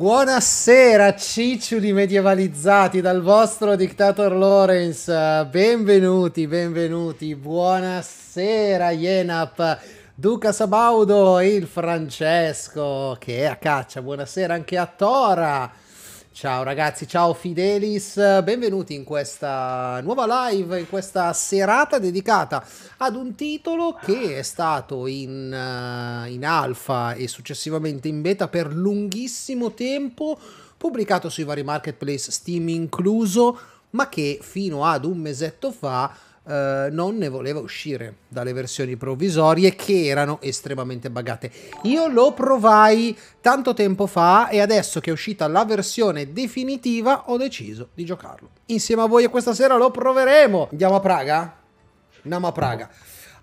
Buonasera cicciuli medievalizzati dal vostro Dictator Lorenz, benvenuti, benvenuti, buonasera Yenap, Duca Sabaudo, il Francesco che è a caccia, buonasera anche a Tora, Ciao ragazzi, ciao Fidelis, benvenuti in questa nuova live, in questa serata dedicata ad un titolo che è stato in, eh, in alfa e successivamente in beta per lunghissimo tempo, pubblicato sui vari marketplace, Steam incluso, ma che fino ad un mesetto fa eh, non ne voleva uscire dalle versioni provvisorie che erano estremamente buggate. Io lo provai tanto tempo fa e adesso che è uscita la versione definitiva ho deciso di giocarlo. Insieme a voi questa sera lo proveremo. Andiamo a Praga? Andiamo a Praga.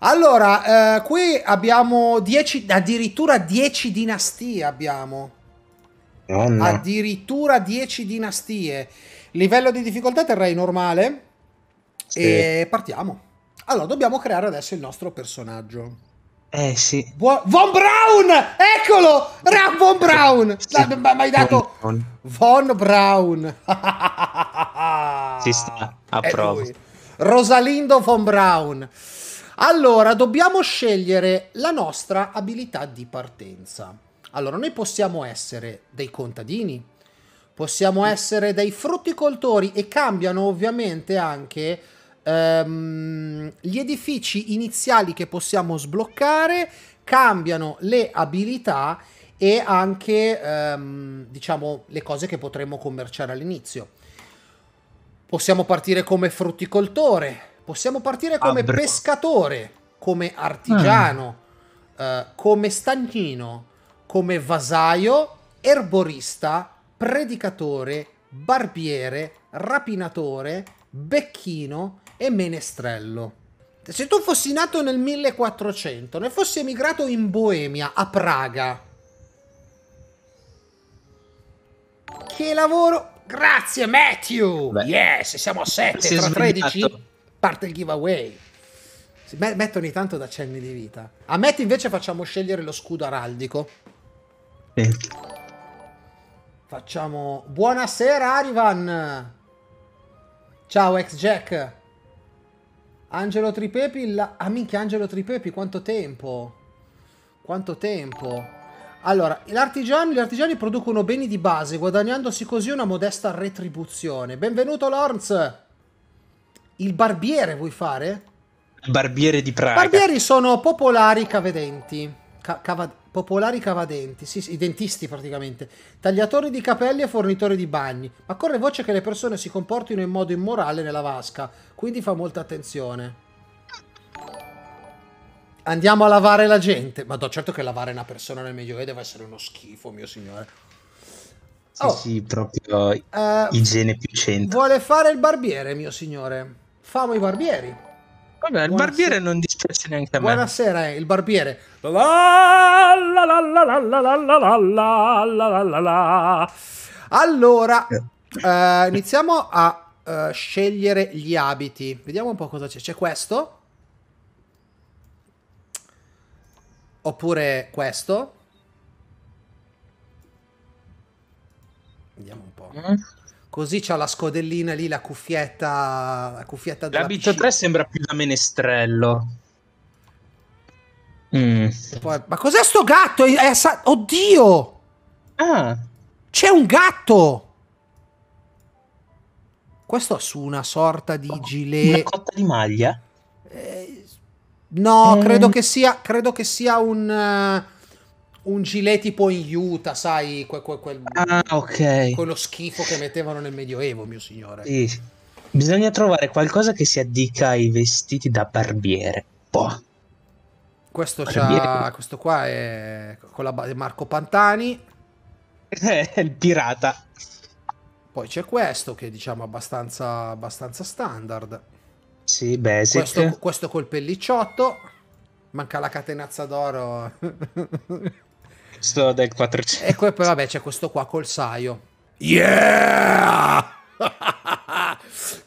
Allora, eh, qui abbiamo 10, addirittura 10 dinastie abbiamo. Nonna. Addirittura 10 dinastie. Livello di difficoltà terrei normale. E partiamo. Allora, dobbiamo creare adesso il nostro personaggio. Eh sì. Buon... Von Braun! Eccolo! Ra- Von Braun! Sì. Ma hai dato... Von, Braun! si sta approvo. Rosalindo Von Braun. Allora, dobbiamo scegliere la nostra abilità di partenza. Allora, noi possiamo essere dei contadini, possiamo essere dei frutticoltori e cambiano ovviamente anche Um, gli edifici iniziali che possiamo sbloccare cambiano le abilità e anche um, diciamo le cose che potremmo commerciare all'inizio. Possiamo partire come frutticoltore, possiamo partire ah, come Abra. pescatore, come ah. artigiano, mm. uh, come stagnino, come vasaio, erborista, predicatore, barbiere, rapinatore, becchino e menestrello. Se tu fossi nato nel 1400, e fossi emigrato in Boemia, a Praga. Che lavoro... Grazie Matthew! Beh, yes, siamo a 7 si tra 13. Parte il giveaway. Si mettono ogni tanto da cenni di vita. A Matt invece facciamo scegliere lo scudo araldico. Sì. Facciamo... Buonasera Arivan! Ciao ex Jack! Angelo Tripepi, la... ah minchia Angelo Tripepi, quanto tempo, quanto tempo. Allora, artigiano, gli artigiani producono beni di base, guadagnandosi così una modesta retribuzione. Benvenuto Lorenz, Il barbiere vuoi fare? Il barbiere di Praga. Barbieri sono popolari cavedenti. Ca- cava- popolari cavadenti, sì, sì, i dentisti praticamente, tagliatori di capelli e fornitori di bagni, ma corre voce che le persone si comportino in modo immorale nella vasca, quindi fa molta attenzione. Andiamo a lavare la gente. Ma do certo che lavare una persona nel Medioevo deve essere uno schifo, mio signore. Oh, sì, sì, proprio uh, igiene più centro. Vuole fare il barbiere, mio signore. Famo i barbieri. Vabbè, il Buon barbiere sì. non successi neanche a me. Buonasera, il barbiere. Allora, eh, iniziamo a eh, scegliere gli abiti. Vediamo un po' cosa c'è. C'è questo. Oppure questo. Vediamo un po'. Così c'ha la scodellina lì, la cuffietta. La cuffietta della L'abito piscina. 3 sembra più da menestrello. Mm. Poi, ma cos'è sto gatto? È, è assa- Oddio! Ah. C'è un gatto! Questo su una sorta di oh, gilet... Una cotta di maglia? Eh, no, mm. credo, che sia, credo che sia un... Uh, un gilet tipo in Utah, sai, quel, quel, quel ah, okay. quello schifo che mettevano nel Medioevo, mio signore. Sì. Bisogna trovare qualcosa che si addica ai vestiti da barbiere. Boh. Questo, questo qua è con la base Marco Pantani. il pirata. Poi c'è questo che è, diciamo abbastanza, abbastanza standard. Sì, basic. Questo, questo col pellicciotto. Manca la catenazza d'oro. questo del 400. E poi vabbè c'è questo qua col saio. Yeah!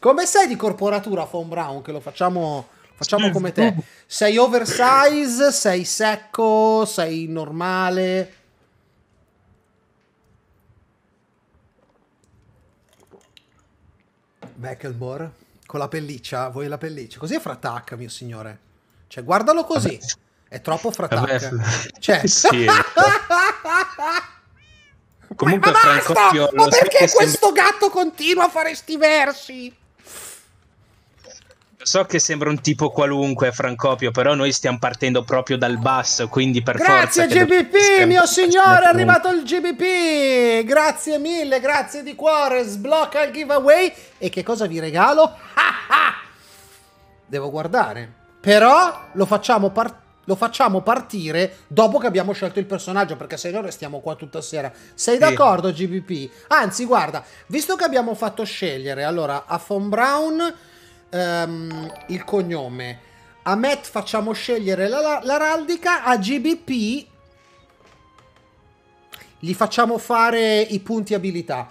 Come sai di corporatura Fon Brown che lo facciamo Facciamo come te. Sei oversize, sei secco, sei normale. Beckelbor con la pelliccia, vuoi la pelliccia? Così è frattac, mio signore. Cioè, guardalo così. È troppo frattac. Cioè. sì. Comunque, ma, ma basta! Franco ma perché questo sembra... gatto continua a fare sti versi? so che sembra un tipo qualunque, Francopio, però noi stiamo partendo proprio dal basso, quindi per grazie forza... Grazie GBP, mio signore, è arrivato il GBP! Grazie mille, grazie di cuore, sblocca il giveaway. E che cosa vi regalo? Ah, ah! Devo guardare. Però lo facciamo partire lo facciamo partire dopo che abbiamo scelto il personaggio, perché se no restiamo qua tutta sera. Sei sì. d'accordo, GBP? Anzi, guarda, visto che abbiamo fatto scegliere allora a Von Brown um, il cognome. A Matt facciamo scegliere l'araldica, a GBP gli facciamo fare i punti abilità.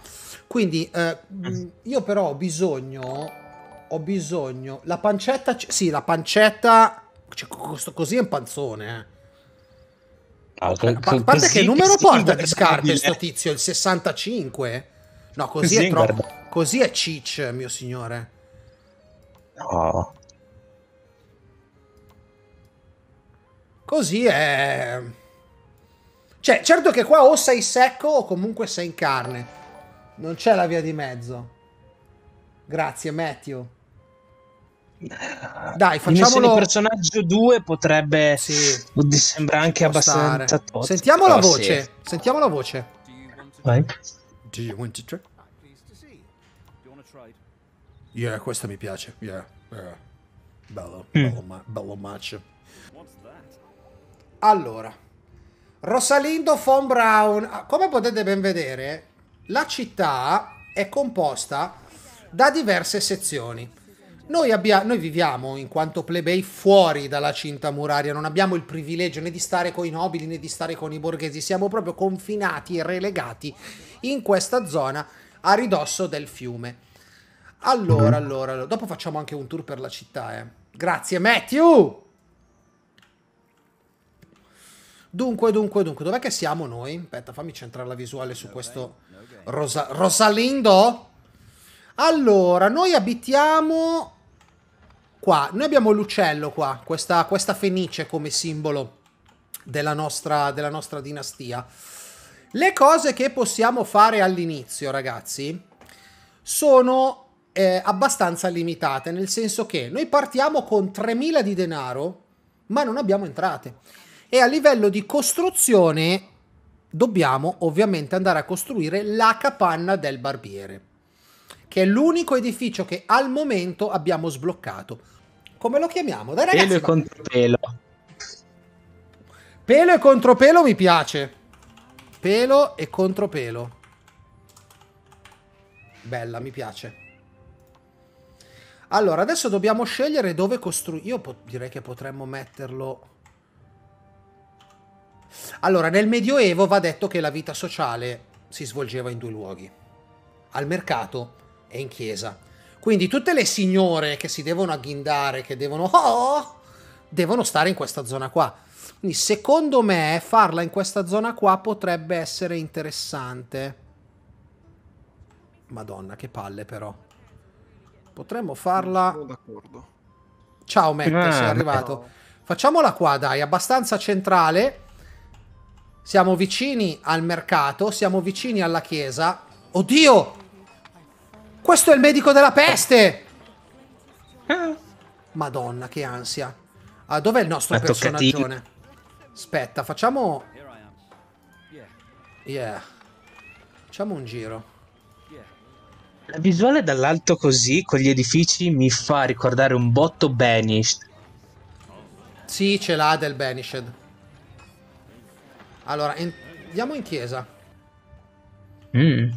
Quindi eh, mm. io però ho bisogno, ho bisogno, la pancetta, sì la pancetta, cioè, così è un panzone eh. Ah, a parte che numero porta di scarpe sto tizio? Il 65? No, così, così è troppo. Così è ciccio, mio signore. No. Oh. Così è... Cioè, certo che qua o sei secco o comunque sei in carne. Non c'è la via di mezzo. Grazie, Matthew. Dai, facciamolo. Il personaggio 2 potrebbe sì. sembra anche abbastanza tot. Sentiamo la voce. Sì. Sentiamo la voce. Vai. Do you want to try? Pleased to see you. Do you want to try Yeah, questo mi piace. Yeah, yeah. Bello, mm. bello, ma- bello match. Allora, Rosalindo von Braun, ah, come potete ben vedere, la città è composta da diverse sezioni. Noi, abbia- noi, viviamo in quanto plebei fuori dalla cinta muraria, non abbiamo il privilegio né di stare con i nobili né di stare con i borghesi, siamo proprio confinati e relegati in questa zona a ridosso del fiume. Allora, allora, dopo facciamo anche un tour per la città, eh. Grazie Matthew! Dunque, dunque, dunque, dov'è che siamo noi? Aspetta, fammi centrare la visuale su questo Rosa Rosalindo. Allora, noi abitiamo qua. Noi abbiamo l'uccello qua, questa, questa, fenice come simbolo della nostra, della nostra dinastia. Le cose che possiamo fare all'inizio, ragazzi, sono eh, abbastanza limitate, nel senso che noi partiamo con 3.000 di denaro, ma non abbiamo entrate. E a livello di costruzione dobbiamo ovviamente andare a costruire la capanna del barbiere, che è l'unico edificio che al momento abbiamo sbloccato. Come lo chiamiamo? Dai ragazzi, pelo e ma... contropelo. Pelo e contropelo mi piace. Pelo e contropelo. Bella, mi piace. Allora, adesso dobbiamo scegliere dove costruire. Io direi che potremmo metterlo... Allora, nel Medioevo va detto che la vita sociale si svolgeva in due luoghi, al mercato e in chiesa. Quindi tutte le signore che si devono agghindare, che devono... Oh! oh devono stare in questa zona qua. Quindi secondo me farla in questa zona qua potrebbe essere interessante. Madonna, che palle però. Potremmo farla... Sono d'accordo. Ciao Matt, ah, sei arrivato. No. Facciamola qua, dai, abbastanza centrale. Siamo vicini al mercato, siamo vicini alla chiesa. Oddio! Questo è il medico della peste! Eh. Madonna, che ansia. Ah, dov'è il nostro Ma personaggione? Aspetta, facciamo... Yeah. Facciamo un giro. La visuale dall'alto così, con gli edifici, mi fa ricordare un botto Banished. Sì, ce l'ha del Banished. Allora, in... andiamo in chiesa. Mm.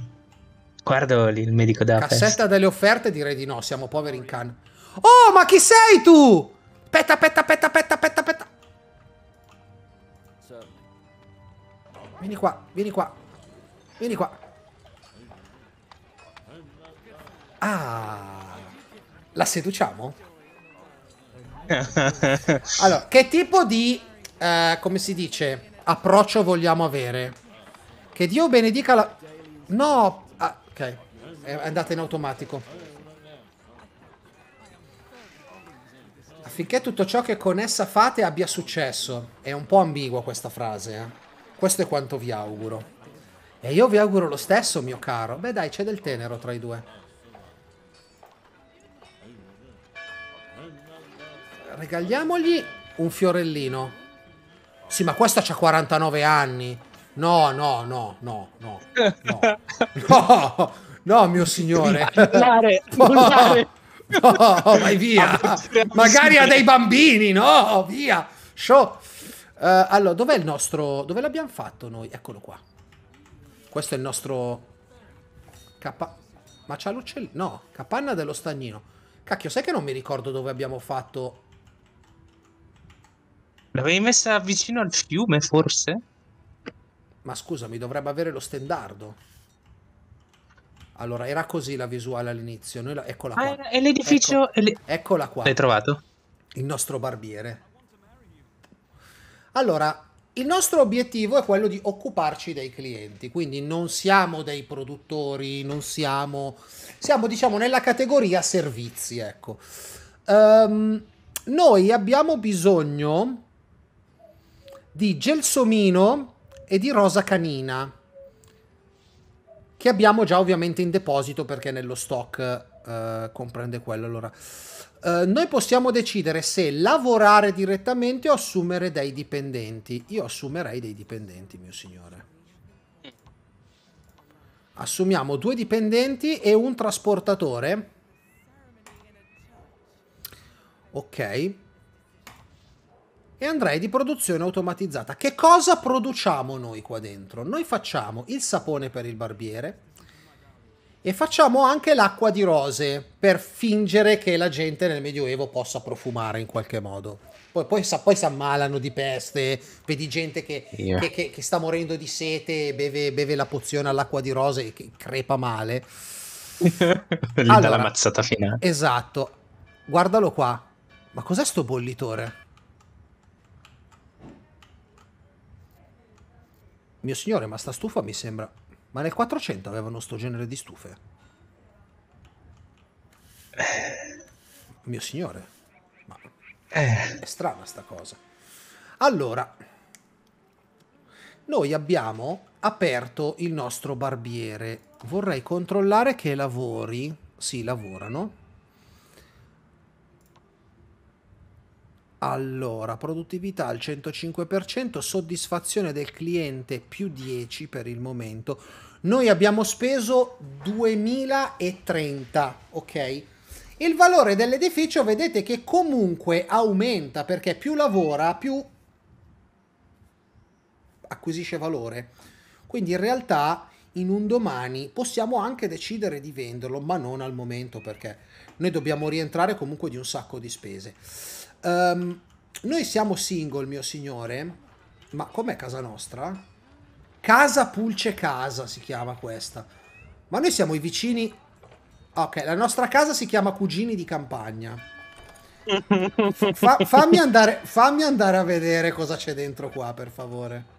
Guardo lì il medico da Cassetta delle offerte direi di no, siamo poveri in can. Oh, ma chi sei tu? Aspetta, aspetta, aspetta, aspetta, aspetta, aspetta. Vieni qua, vieni qua. Vieni qua. Ah, la seduciamo? allora, che tipo di, eh, come si dice, approccio vogliamo avere? Che Dio benedica la... No, ah, ok, è andata in automatico. Affinché tutto ciò che con essa fate abbia successo. È un po' ambigua questa frase, eh? Questo è quanto vi auguro. E io vi auguro lo stesso, mio caro. Beh dai, c'è del tenero tra i due. regaliamogli un fiorellino. Sì, ma questa c'ha 49 anni. No, no, no, no, no. No, no, no mio signore. Andare, no. andare. No, vai via. Ah, Magari ha dei bambini, no, via. Show. Uh, eh, allora, dov'è il nostro... Dove l'abbiamo fatto noi? Eccolo qua. Questo è il nostro... K... Ma c'ha l'uccellino? No, capanna dello stagnino. Cacchio, sai che non mi ricordo dove abbiamo fatto L'avevi messa vicino al fiume, forse? Ma scusami, dovrebbe avere lo stendardo. Allora, era così la visuale all'inizio. La... Eccola qua. Ah, è l'edificio... Ecco... Eccola qua. L'hai trovato? Il nostro barbiere. Allora, il nostro obiettivo è quello di occuparci dei clienti, quindi non siamo dei produttori, non siamo... Siamo, diciamo, nella categoria servizi, ecco. Um, noi abbiamo bisogno di gelsomino e di rosa canina, che abbiamo già ovviamente in deposito perché nello stock eh, comprende quello. Allora, eh, noi possiamo decidere se lavorare direttamente o assumere dei dipendenti. Io assumerei dei dipendenti, mio signore. Assumiamo due dipendenti e un trasportatore. Ok e andrei di produzione automatizzata. Che cosa produciamo noi qua dentro? Noi facciamo il sapone per il barbiere e facciamo anche l'acqua di rose per fingere che la gente nel Medioevo possa profumare in qualche modo. Poi, poi, poi si ammalano di peste, vedi gente che, yeah. che, che, che sta morendo di sete e beve, beve la pozione all'acqua di rose e che crepa male. Gli allora, dà mazzata finale. Esatto. Guardalo qua. Ma cos'è sto bollitore? Mio signore, ma sta stufa mi sembra... Ma nel 400 avevano sto genere di stufe? Eh. Mio signore, ma... Eh. È strana sta cosa. Allora, noi abbiamo aperto il nostro barbiere. Vorrei controllare che lavori... sì, lavorano. Allora, produttività al 105%, soddisfazione del cliente più 10 per il momento. Noi abbiamo speso 2030, ok? Il valore dell'edificio vedete che comunque aumenta perché più lavora, più acquisisce valore. Quindi in realtà in un domani possiamo anche decidere di venderlo, ma non al momento perché noi dobbiamo rientrare comunque di un sacco di spese. Um, noi siamo single, mio signore. Ma com'è casa nostra? Casa Pulce Casa si chiama questa. Ma noi siamo i vicini... Ok, la nostra casa si chiama Cugini di Campagna. Fa, fammi, andare, fammi andare a vedere cosa c'è dentro qua, per favore.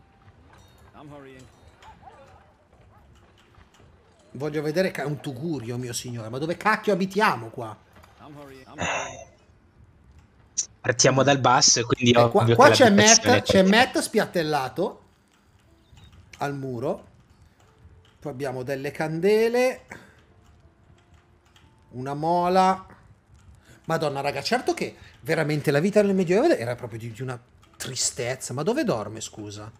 Voglio vedere che è un tugurio, mio signore. Ma dove cacchio abitiamo qua? I'm hurrying. I'm hurrying partiamo dal basso. Quindi eh, qua, qua c'è, Matt, c'è Matt spiattellato al muro. Poi abbiamo delle candele, una mola. Madonna, raga, certo che veramente la vita nel Medioevo era proprio di, di una tristezza. Ma dove dorme, scusa?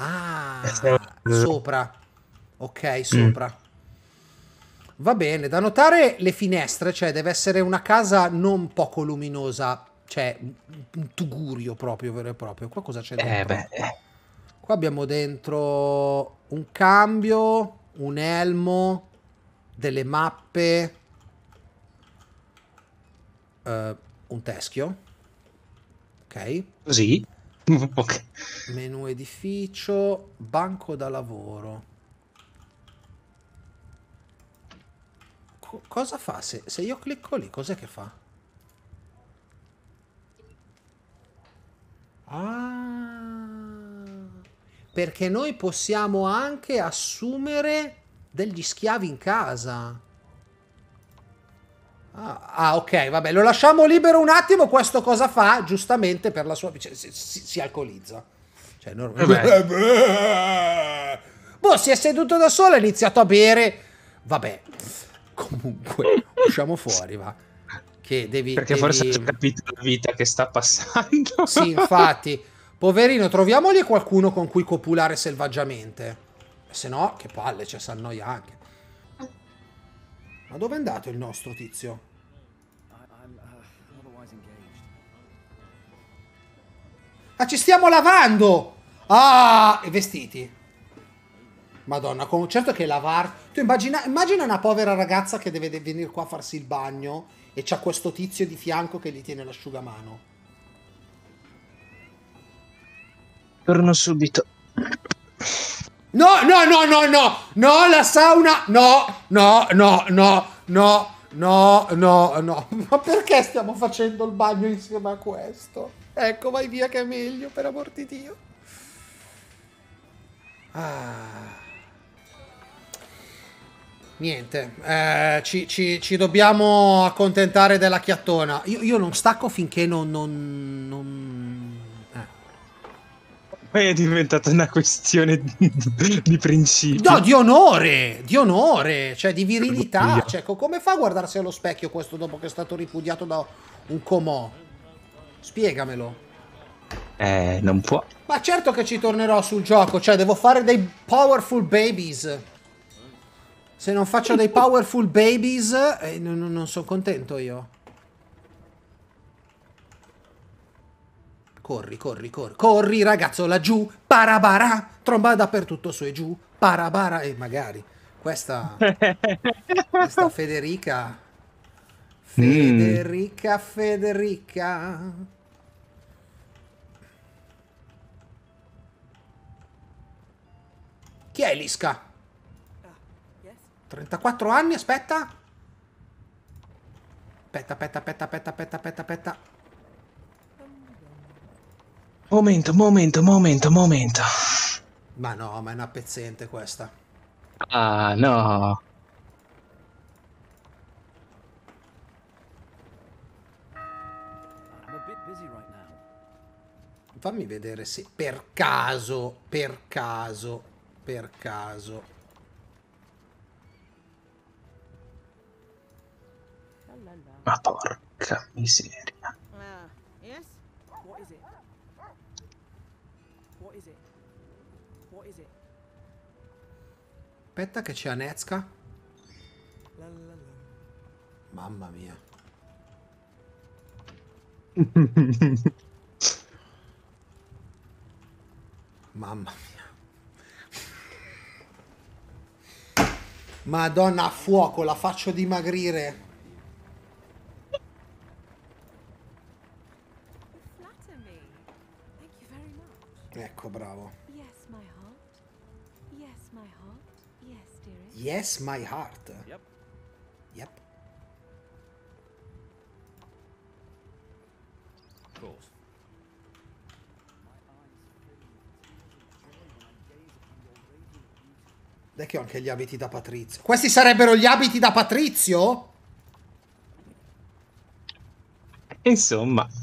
Ah, eh, sopra. Ok, sopra. Mm. Va bene, da notare le finestre, cioè deve essere una casa non poco luminosa, cioè un tugurio proprio vero e proprio. Qua cosa c'è eh, dentro? Eh beh. Qua abbiamo dentro un cambio, un elmo, delle mappe, uh, un teschio. Ok. Così. okay. Menu edificio, banco da lavoro. co cosa fa? Se, se io clicco lì, cos'è che fa? Ah, perché noi possiamo anche assumere degli schiavi in casa. Ah, ah, ok, vabbè, lo lasciamo libero un attimo. Questo cosa fa? Giustamente per la sua... Cioè, si, si, si, alcolizza. Cioè, normalmente... boh, si è seduto da solo, ha iniziato a bere. Vabbè. Comunque, usciamo fuori, va. Che devi, Perché devi... forse ha capito la vita che sta passando. sì, infatti. Poverino, troviamogli qualcuno con cui copulare selvaggiamente. Se no, che palle, c'è cioè, s'annoia anche. Ma dove è andato il nostro tizio? Ah, ci stiamo lavando! Ah, e vestiti. Madonna, con... certo che lavar. Tu immagina, immagina una povera ragazza che deve venire qua a farsi il bagno e c'ha questo tizio di fianco che gli tiene l'asciugamano. Torno subito. No, no, no, no, no, no, la sauna, no, no, no, no, no, no, no, no. Ma perché stiamo facendo il bagno insieme a questo? Ecco, vai via che è meglio, per amor di Dio. Ah. Niente, eh, ci, ci, ci, dobbiamo accontentare della chiattona. Io, io non stacco finché non... non, non... Eh. Poi è diventata una questione di, di, principio. No, di onore, di onore, cioè di virilità. Cioè, come fa a guardarsi allo specchio questo dopo che è stato ripudiato da un comò? Spiegamelo. Eh, non può. Ma certo che ci tornerò sul gioco, cioè devo fare dei powerful babies. Se non faccio dei powerful babies, eh, non, non sono contento io. Corri, corri, corri. Corri, ragazzo, laggiù. Parabara. Tromba dappertutto su e giù. Parabara. E magari. Questa... questa Federica. Federica, mm. Federica. Chi è Lisca? 34 anni, aspetta. Aspetta, aspetta, aspetta, aspetta, aspetta, aspetta, aspetta. Momento, momento, momento, momento. Ma no, ma è una pezzente questa. Ah, no. Fammi vedere se per caso, per caso, per caso Ma porca miseria. Eh, Aspetta che c'è Anezka. Mamma mia. Mamma mia. Madonna, a fuoco, la faccio dimagrire. Yes, my heart. Yep. Yep. Of course. Dai che ho anche gli abiti da Patrizio. Questi sarebbero gli abiti da Patrizio? Insomma.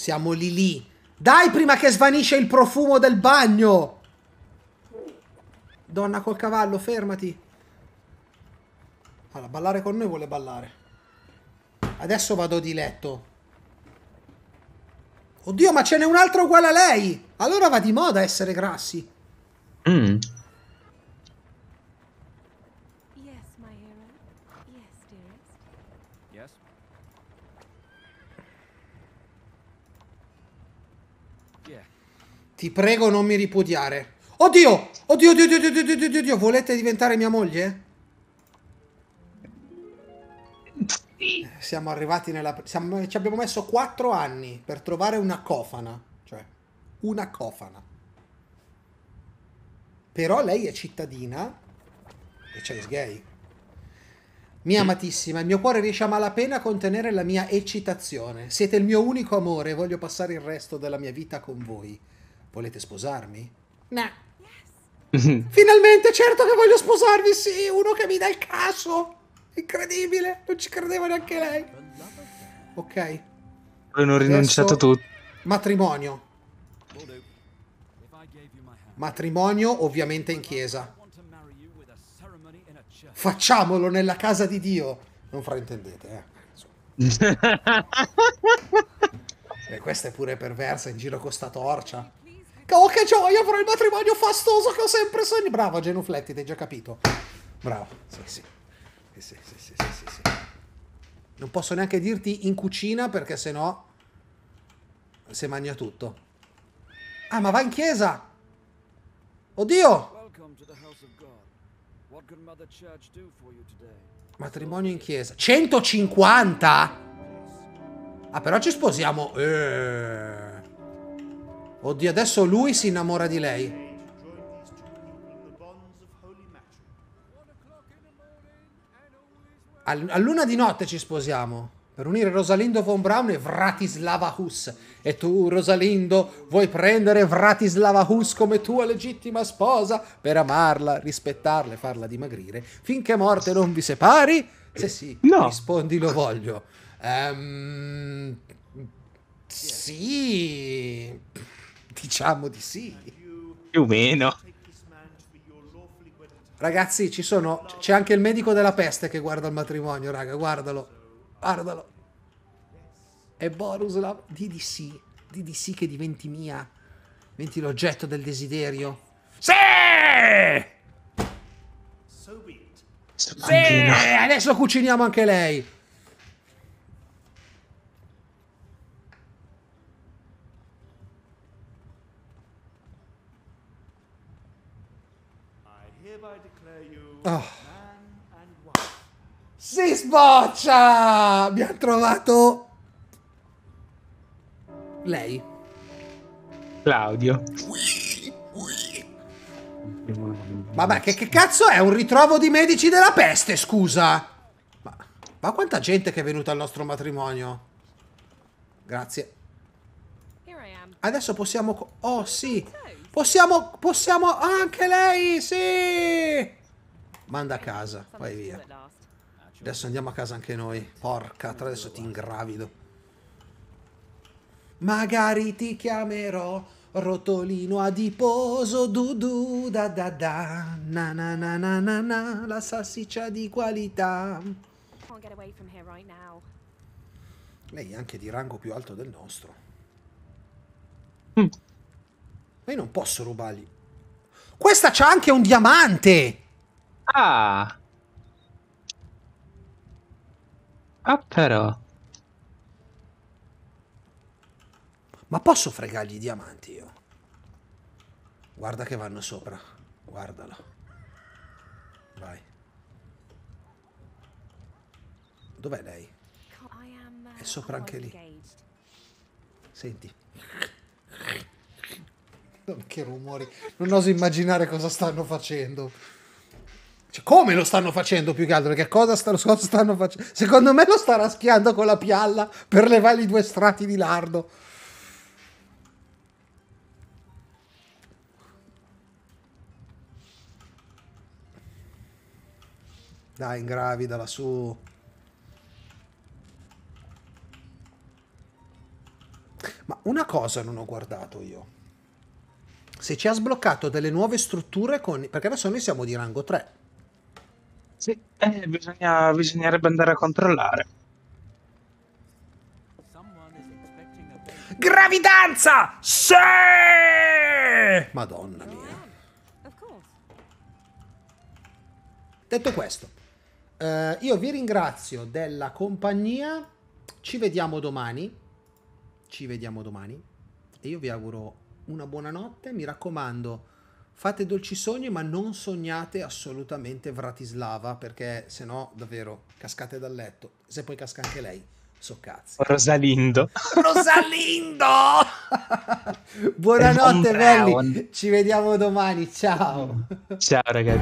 Siamo lì lì. Dai prima che svanisce il profumo del bagno! Donna col cavallo, fermati. Allora, ballare con noi vuole ballare. Adesso vado di letto. Oddio, ma ce n'è un altro uguale a lei! Allora va di moda essere grassi. Mm. Ti prego non mi ripudiare. Oddio! Oddio, oddio, oddio, oddio, oddio, oddio, oddio. Volete diventare mia moglie? Sì. Eh, siamo arrivati nella... Siamo... Ci abbiamo messo quattro anni per trovare una cofana. Cioè, una cofana. Però lei è cittadina e c'è cioè gay. Mia amatissima, il mio cuore riesce a malapena a contenere la mia eccitazione. Siete il mio unico amore e voglio passare il resto della mia vita con voi. Volete sposarmi? No. Finalmente, certo che voglio sposarmi, sì, uno che mi dà il caso. Incredibile, non ci credeva neanche lei. Ok. Hanno rinunciato a tutto. Matrimonio. Matrimonio ovviamente in chiesa. Facciamolo nella casa di Dio. Non fraintendete, eh. E questa è pure perversa in giro con sta torcia. Oh, che gioia per il matrimonio fastoso che ho sempre sognato. Bravo, Genufletti, ti hai già capito. Bravo. Sì, sì. Sì, sì, sì, sì, sì. Non posso neanche dirti in cucina perché sennò se mangia tutto. Ah, ma va in chiesa! Oddio! Matrimonio in chiesa. 150? Ah, però ci sposiamo. Eeeh. Oddio, adesso lui si innamora di lei. A luna di notte ci sposiamo per unire Rosalindo von Braun e Vratislava Hus. E tu, Rosalindo, vuoi prendere Vratislava Hus come tua legittima sposa per amarla, rispettarla e farla dimagrire finché morte non vi separi? Se sì, no. rispondi lo voglio. Um, sì. Diciamo di sì. Più o meno. Ragazzi, ci sono, c'è anche il medico della peste che guarda il matrimonio, raga, guardalo. Guardalo. E Boruslav, di di sì, di di sì che diventi mia. Diventi l'oggetto del desiderio. Sì! Sì, adesso cuciniamo anche lei. Oh. Si sboccia! Abbiamo trovato... Lei. Claudio. Vabbè, che, che, cazzo è? Un ritrovo di medici della peste, scusa! Ma, ma quanta gente che è venuta al nostro matrimonio? Grazie. Adesso possiamo... Oh, sì! Possiamo... Possiamo... Anche lei, sì! Manda a casa, vai via. Adesso andiamo a casa anche noi. Porca, tra adesso ti ingravido. Magari ti chiamerò rotolino adiposo du du da da da na na na na na na la salsiccia di qualità. Lei è anche di rango più alto del nostro. Ma mm. io non posso rubargli. Questa c'ha anche un diamante! Ah! Ah però. Ma posso fregargli i diamanti io? Guarda che vanno sopra. Guardalo. Vai. Dov'è lei? È sopra anche lì. Senti. Che rumori. Non oso immaginare cosa stanno facendo. Cioè, come lo stanno facendo più che altro? Perché cosa, sta, cosa stanno facendo? Secondo me lo sta raschiando con la pialla per levargli due strati di lardo. Dai, ingravida lassù. Ma una cosa non ho guardato io. Se ci ha sbloccato delle nuove strutture con... Perché adesso noi siamo di rango 3. Sì, eh, bisogna, bisognerebbe andare a controllare. Gravidanza! Sì! Madonna mia. Detto questo, eh, io vi ringrazio della compagnia. Ci vediamo domani. Ci vediamo domani. E io vi auguro una buona notte. Mi raccomando fate dolci sogni, ma non sognate assolutamente Vratislava, perché se no davvero cascate dal letto. Se poi casca anche lei, so cazzi. Rosalindo. Rosalindo! Buonanotte, belli. Ci vediamo domani. Ciao. Ciao, ragazzi.